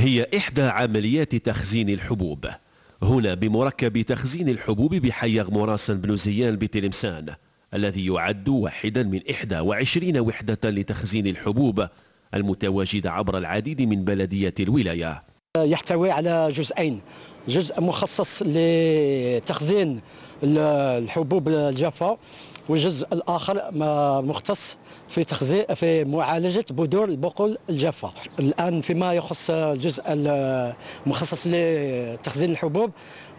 هي إحدى عمليات تخزين الحبوب هنا بمركب تخزين الحبوب بحي غمراس بن زيان بتلمسان الذي يعد واحدا من 21 وحدة لتخزين الحبوب المتواجدة عبر العديد من بلديات الولاية يحتوي على جزئين جزء مخصص لتخزين الحبوب الجافة والجزء الاخر مختص في تخزين في معالجه بذور البقول الجافه الان فيما يخص الجزء المخصص لتخزين الحبوب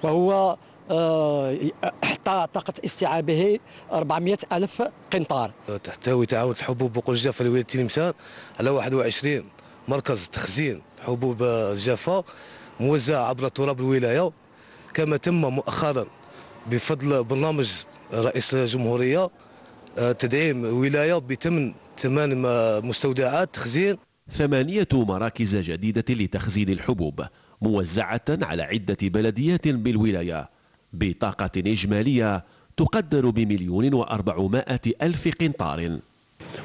وهو آه، حتى طاقة استيعابه 400 ألف قنطار تحتوي تعاون الحبوب بقول الجافة لولاية تلمسان على 21 مركز تخزين حبوب الجافة موزع عبر تراب الولاية كما تم مؤخرا بفضل برنامج رئيس الجمهورية آه، تدعيم ولاية بثمن ثمان مستودعات تخزين ثمانية مراكز جديدة لتخزين الحبوب موزعة على عدة بلديات بالولاية بطاقة إجمالية تقدر بمليون وأربعمائة ألف قنطار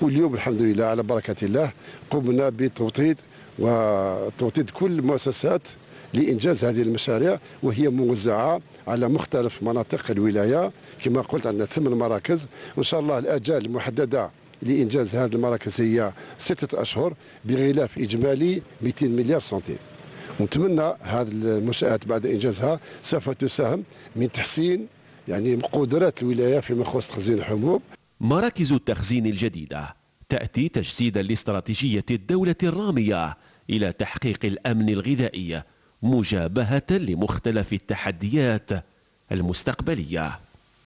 واليوم الحمد لله على بركة الله قمنا بتوطيد وتوطيد كل المؤسسات لإنجاز هذه المشاريع وهي موزعة على مختلف مناطق الولاية كما قلت عندنا ثمان مراكز وإن شاء الله الآجال المحددة لإنجاز هذه المراكز هي ستة أشهر بغلاف إجمالي 200 مليار سنتيم ونتمنى هذه المنشآت بعد إنجازها سوف تساهم من تحسين يعني قدرات الولاية فيما يخص تخزين الحبوب مراكز التخزين الجديدة تأتي تجسيدا لاستراتيجية الدولة الرامية إلى تحقيق الأمن الغذائي مجابهة لمختلف التحديات المستقبليه